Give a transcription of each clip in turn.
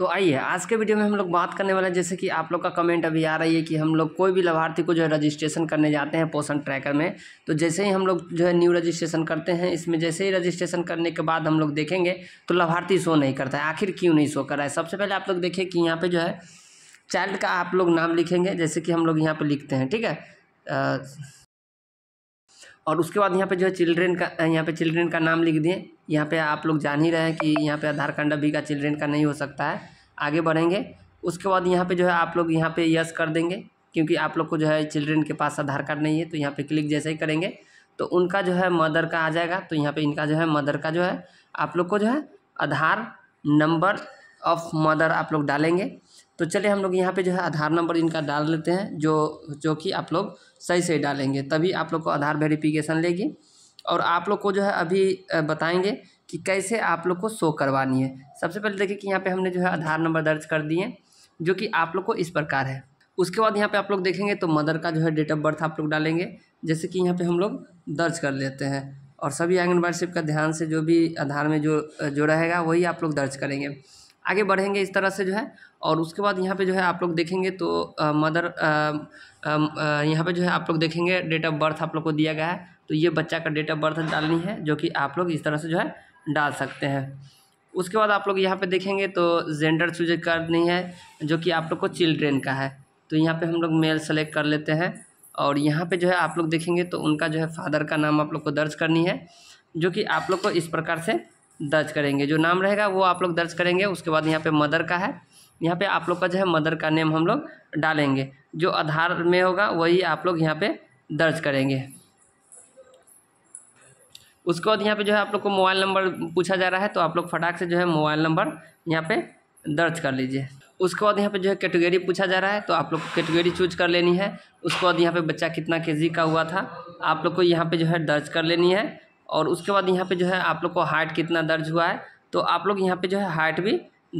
तो आइए आज के वीडियो में हम लोग बात करने वाले हैं जैसे कि आप लोग का कमेंट अभी आ रही है कि हम लोग कोई भी लाभार्थी को जो है रजिस्ट्रेशन करने जाते हैं पोषण ट्रैकर में तो जैसे ही हम लोग जो है न्यू रजिस्ट्रेशन करते हैं इसमें जैसे ही रजिस्ट्रेशन करने के बाद हम लोग देखेंगे तो लाभार्थी शो नहीं करता है आखिर क्यों नहीं शो कर रहा है सबसे पहले आप लोग देखिए कि यहाँ पर जो है चाइल्ड का आप लोग नाम लिखेंगे जैसे कि हम लोग यहाँ पर लिखते हैं ठीक है और उसके बाद यहाँ पे जो है चिल्ड्रेन का यहाँ पे चिल्ड्रेन का नाम लिख दें यहाँ पे आप लोग जान ही रहे हैं कि यहाँ पे आधार कार्ड अभी का चिल्ड्रेन का नहीं हो सकता है आगे बढ़ेंगे उसके बाद यहाँ पे जो है आप लोग यहाँ पे यस कर देंगे क्योंकि आप लोग को जो है चिल्ड्रेन के पास आधार कार्ड नहीं है तो यहाँ पर क्लिक जैसे ही करेंगे तो उनका जो है मदर का आ जाएगा तो यहाँ पर इनका जो है मदर का जो है आप लोग को जो है आधार नंबर ऑफ मदर आप लोग डालेंगे तो चलिए हम लोग यहाँ पे जो है आधार नंबर इनका डाल लेते हैं जो जो कि आप लोग सही सही डालेंगे तभी आप लोग को आधार वेरिफिकेशन लेगी और आप लोग को जो है अभी बताएंगे कि कैसे आप लोग को शो करवानी है सबसे पहले देखिए कि यहाँ पे हमने जो है आधार नंबर दर्ज कर दिए जो कि आप लोग को इस प्रकार है उसके बाद यहाँ पर आप लोग देखेंगे तो मदर का जो है डेट ऑफ बर्थ आप लोग डालेंगे जैसे कि यहाँ पर हम लोग दर्ज कर लेते हैं और सभी आंगनबाड़ी सेव का ध्यान से जो भी आधार में जो जो रहेगा वही आप लोग दर्ज करेंगे आगे बढ़ेंगे इस तरह से जो है और उसके बाद यहाँ पे जो है आप लोग देखेंगे तो आ, मदर यहाँ पे जो है आप लोग देखेंगे डेट ऑफ बर्थ आप लोग को दिया गया है तो ये बच्चा का डेट ऑफ बर्थ डालनी है जो कि आप लोग इस तरह से जो है डाल सकते हैं उसके बाद आप लोग यहाँ पे देखेंगे तो जेंडर चूज करनी है जो कि आप लोग को चिल्ड्रेन का है तो यहाँ पर हम लोग मेल सेलेक्ट कर लेते हैं और यहाँ पे जो है आप लोग देखेंगे तो उनका जो है फादर का नाम आप लोग को दर्ज करनी है जो कि आप लोग को इस प्रकार से दर्ज करेंगे जो नाम रहेगा वो आप लोग दर्ज करेंगे उसके बाद यहाँ पे मदर का है यहाँ पे आप लोग का जो है मदर का नेम हम लोग डालेंगे जो आधार में होगा वही आप लोग यहाँ पे दर्ज करेंगे उसके बाद यहाँ पे जो है आप लोग को मोबाइल नंबर पूछा जा रहा है तो आप लोग फटाक से जो है मोबाइल नंबर यहाँ पर दर्ज कर लीजिए उसके बाद यहाँ पे जो है कैटेगरी पूछा जा रहा है तो आप लोग को कैटेगरी चूज कर लेनी है उसके बाद यहाँ पे बच्चा कितना केजी का हुआ था आप लोग को यहाँ पे जो है दर्ज कर लेनी है और उसके बाद यहाँ पे जो है आप लोग को हाइट कितना दर्ज हुआ है तो आप लोग यहाँ पे जो है हाइट भी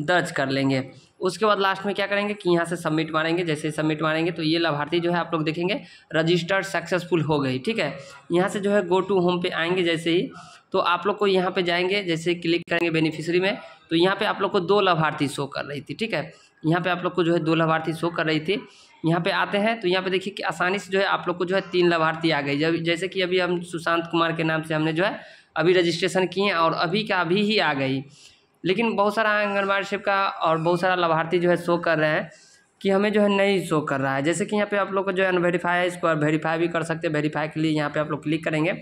दर्ज कर लेंगे उसके बाद लास्ट में क्या करेंगे कि यहाँ से सबमिट मारेंगे जैसे सबमिट मारेंगे तो ये लाभार्थी जो है आप लोग देखेंगे रजिस्टर्ड सक्सेसफुल हो गई ठीक है यहाँ से जो है गो टू होम पे आएंगे जैसे ही तो आप लोग को यहाँ पे जाएंगे जैसे क्लिक करेंगे बेनिफिशरी में तो यहाँ पे आप लोग को दो लाभार्थी शो कर रही थी ठीक है यहाँ पे आप लोग को जो है दो लाभार्थी शो कर रही थी यहाँ पे आते हैं तो यहाँ पे देखिए कि आसानी से जो है आप लोग को जो है तीन लाभार्थी आ गई जब जैसे कि अभी हम सुशांत कुमार के नाम से हमने जो है अभी रजिस्ट्रेशन किए हैं और अभी का अभी ही आ गई लेकिन बहुत सारा आंगनबाड़ी शिप का और बहुत सारा लाभार्थी जो है शो कर रहे हैं कि हमें जो है नहीं शो कर रहा है जैसे कि यहाँ पे आप लोग को जो है अनवेरीफाई है इसको वेरीफाई भी कर सकते हैं वेरीफाई के लिए यहाँ पे आप लोग क्लिक करेंगे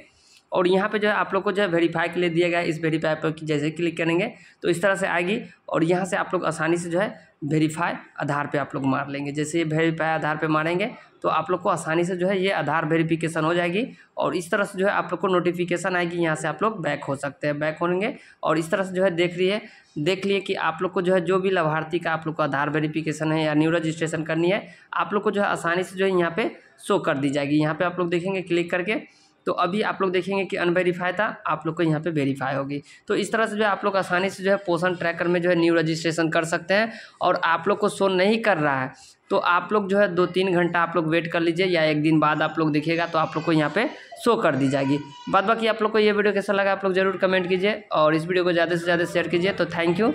और यहाँ पे जो है आप लोग को जो है वेरीफाई के लिए दिया गया है इस वेरीफाई पर जैसे क्लिक करेंगे तो इस तरह से आएगी और यहाँ से आप लोग आसानी से जो है वेरीफाई आधार पे आप लोग मार लेंगे जैसे ये वेरीफाई आधार पे मारेंगे तो आप लोग को आसानी से जो है ये आधार वेरीफिकेशन हो जाएगी और इस तरह से जो है आप लोग को नोटिफिकेशन आएगी यहाँ से आप लोग बैक हो सकते हैं बैक होंगे और इस तरह से जो है देख लिए देख लिए कि आप लोग को जो है जो भी लाभार्थी का आप लोग को आधार वेरीफिकेशन है या न्यू रजिस्ट्रेशन करनी है आप लोग को जो है आसानी से जो है यहाँ पर शो कर दी जाएगी यहाँ पर आप लोग देखेंगे क्लिक करके तो अभी आप लोग देखेंगे कि अनवेरीफाई था आप लोग को यहाँ पे वेरीफाई होगी तो इस तरह से जो है आप लोग आसानी से जो है पोषण ट्रैकर में जो है न्यू रजिस्ट्रेशन कर सकते हैं और आप लोग को शो नहीं कर रहा है तो आप लोग जो है दो तीन घंटा आप लोग वेट कर लीजिए या एक दिन बाद आप लोग देखिएगा तो आप लोग को यहाँ पे शो कर दी जाएगी बाद बाकी आप लोग को ये वीडियो कैसा लगा आप लोग जरूर कमेंट कीजिए और इस वीडियो को ज़्यादा से ज़्यादा शेयर कीजिए तो थैंक यू